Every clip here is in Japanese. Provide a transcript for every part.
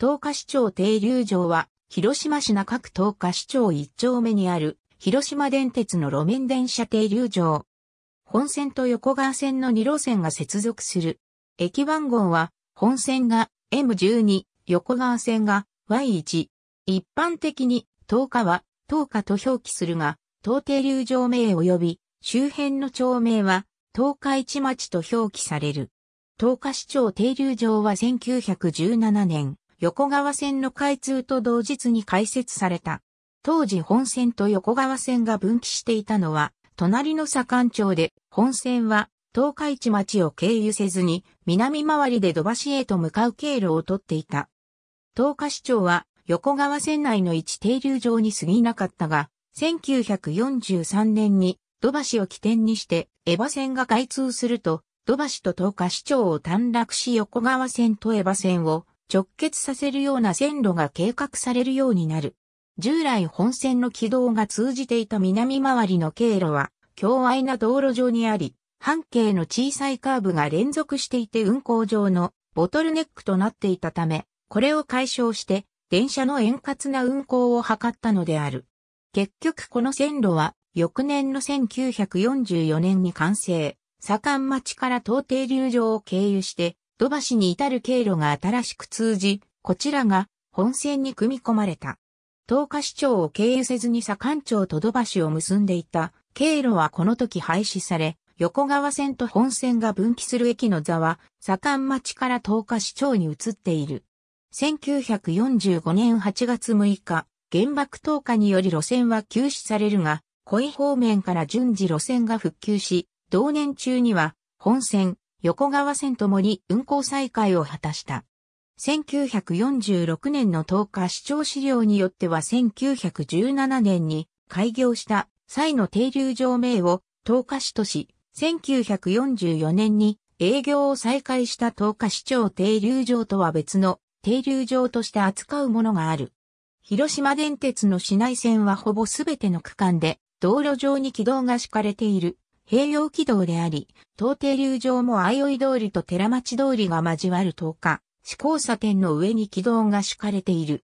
東華市長停留場は、広島市中区東華市長一丁目にある、広島電鉄の路面電車停留場。本線と横川線の2路線が接続する。駅番号は、本線が M12、横川線が Y1。一般的に、東華は、東華と表記するが、東停留場名及び、周辺の町名は、東華市町と表記される。東華市長停留場は1917年、横川線の開通と同日に開設された。当時本線と横川線が分岐していたのは、隣の左官町で、本線は東海地町を経由せずに、南回りで土橋へと向かう経路をとっていた。東海市町は、横川線内の一停留場に過ぎなかったが、1943年に土橋を起点にして、江場線が開通すると、土橋と東海市町を短絡し横川線と江場線を直結させるような線路が計画されるようになる。従来本線の軌道が通じていた南回りの経路は、強愛な道路上にあり、半径の小さいカーブが連続していて運行上のボトルネックとなっていたため、これを解消して電車の円滑な運行を図ったのである。結局この線路は翌年の1944年に完成、左官町から東帝流場を経由して土橋に至る経路が新しく通じ、こちらが本線に組み込まれた。東下市町を経由せずに左官町と土橋を結んでいた経路はこの時廃止され、横川線と本線が分岐する駅の座は、左官町から東下市町に移っている。1945年8月6日、原爆投下により路線は休止されるが、恋方面から順次路線が復旧し、同年中には、本線、横川線ともに運行再開を果たした。1946年の10日市長資料によっては1917年に開業した際の停留場名を10日市とし、1944年に営業を再開した10日市長停留場とは別の停留場として扱うものがある。広島電鉄の市内線はほぼすべての区間で道路上に軌道が敷かれている。併用軌道であり、東帝流上も相生通りと寺町通りが交わる10日、市交差点の上に軌道が敷かれている。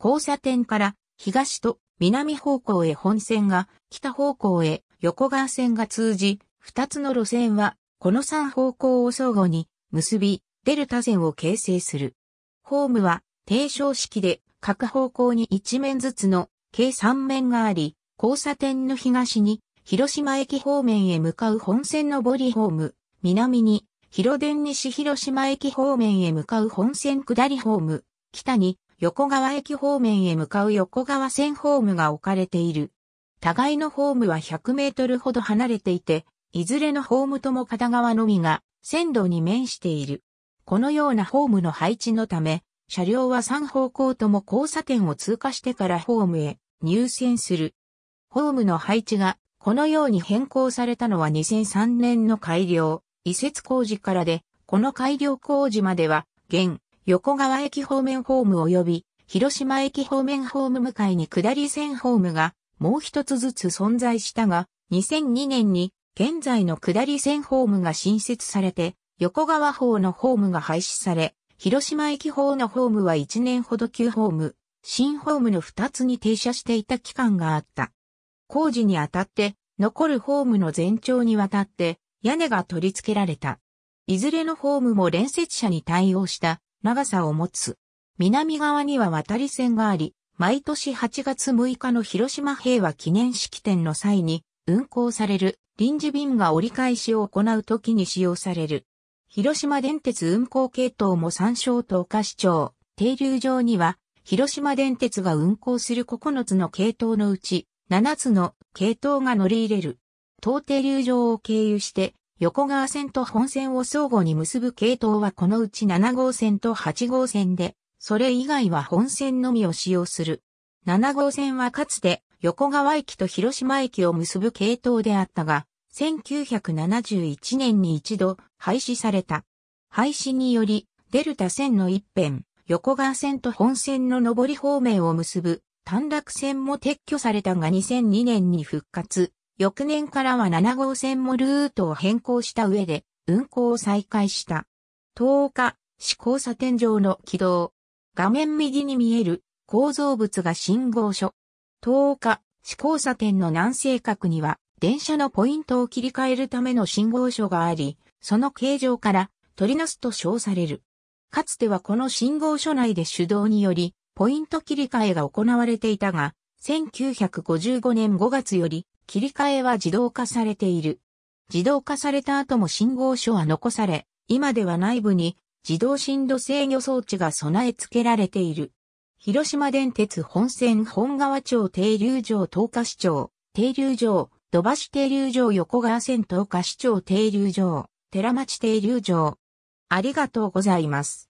交差点から東と南方向へ本線が、北方向へ横川線が通じ、2つの路線は、この3方向を相互に結び、デルタ線を形成する。ホームは低称式で、各方向に1面ずつの計3面があり、交差点の東に広島駅方面へ向かう本線の上りホーム、南に、広電西広島駅方面へ向かう本線下りホーム、北に、横川駅方面へ向かう横川線ホームが置かれている。互いのホームは100メートルほど離れていて、いずれのホームとも片側のみが線路に面している。このようなホームの配置のため、車両は3方向とも交差点を通過してからホームへ入線する。ホームの配置がこのように変更されたのは2003年の改良、移設工事からで、この改良工事までは、現、横川駅方面ホーム及び、広島駅方面ホーム向かいに下り線ホームが、もう一つずつ存在したが、2002年に、現在の下り線ホームが新設されて、横川方のホームが廃止され、広島駅方のホームは1年ほど旧ホーム、新ホームの2つに停車していた期間があった。工事にあたって、残るホームの全長にわたって、屋根が取り付けられた。いずれのホームも連接車に対応した長さを持つ。南側には渡り線があり、毎年8月6日の広島平和記念式典の際に運行される臨時便が折り返しを行う時に使用される。広島電鉄運行系統も参照と岡市町、停留場には広島電鉄が運行する9つの系統のうち7つの系統が乗り入れる。東底流上を経由して横川線と本線を相互に結ぶ系統はこのうち7号線と8号線で、それ以外は本線のみを使用する。7号線はかつて横川駅と広島駅を結ぶ系統であったが、1971年に一度廃止された。廃止により、デルタ線の一辺、横川線と本線の上り方面を結ぶ短絡線も撤去されたが2002年に復活、翌年からは7号線もルートを変更した上で運行を再開した。10日、市交差点上の軌道。画面右に見える構造物が信号所。10日、市交差点の南西角には電車のポイントを切り替えるための信号所があり、その形状から取りなすと称される。かつてはこの信号所内で手動によりポイント切り替えが行われていたが、1955年5月より切り替えは自動化されている。自動化された後も信号書は残され、今では内部に自動振動制御装置が備え付けられている。広島電鉄本線本川町停留場東下市町、停留場、土橋停留場横川線東下市町停留場、寺町停留場。ありがとうございます。